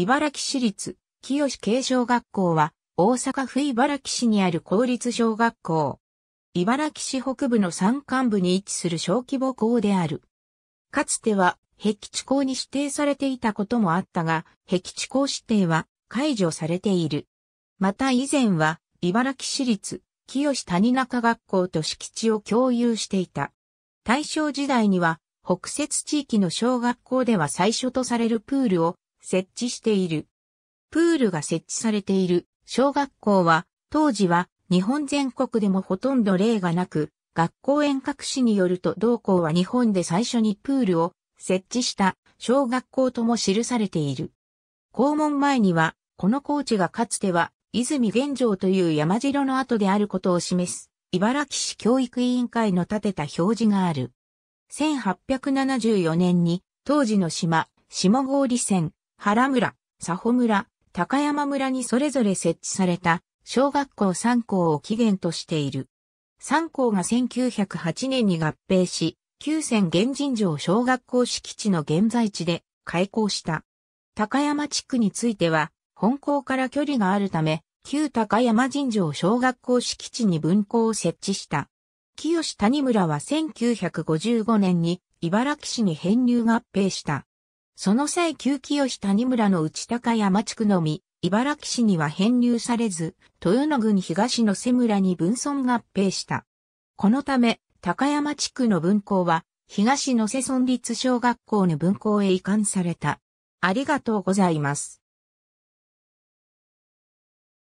茨城市立清慶小学校は大阪府茨城市にある公立小学校。茨城市北部の山間部に位置する小規模校である。かつては壁地校に指定されていたこともあったが、壁地校指定は解除されている。また以前は茨城市立清谷中学校と敷地を共有していた。大正時代には北節地域の小学校では最初とされるプールを設置している。プールが設置されている小学校は、当時は日本全国でもほとんど例がなく、学校遠隔市によると同校は日本で最初にプールを設置した小学校とも記されている。校門前には、この高地がかつては泉玄城という山城の跡であることを示す、茨城市教育委員会の立てた表示がある。1874年に、当時の島、下郡線、原村、佐保村、高山村にそれぞれ設置された小学校3校を起源としている。3校が1908年に合併し、旧仙原人城小学校敷地の現在地で開校した。高山地区については、本校から距離があるため、旧高山神城小学校敷地に分校を設置した。清谷村は1955年に茨城市に編入合併した。その際旧清谷村の内高山地区のみ、茨城市には編入されず、豊野郡東の瀬村に分村合併した。このため、高山地区の分校は、東の瀬村立小学校の分校へ移管された。ありがとうございます。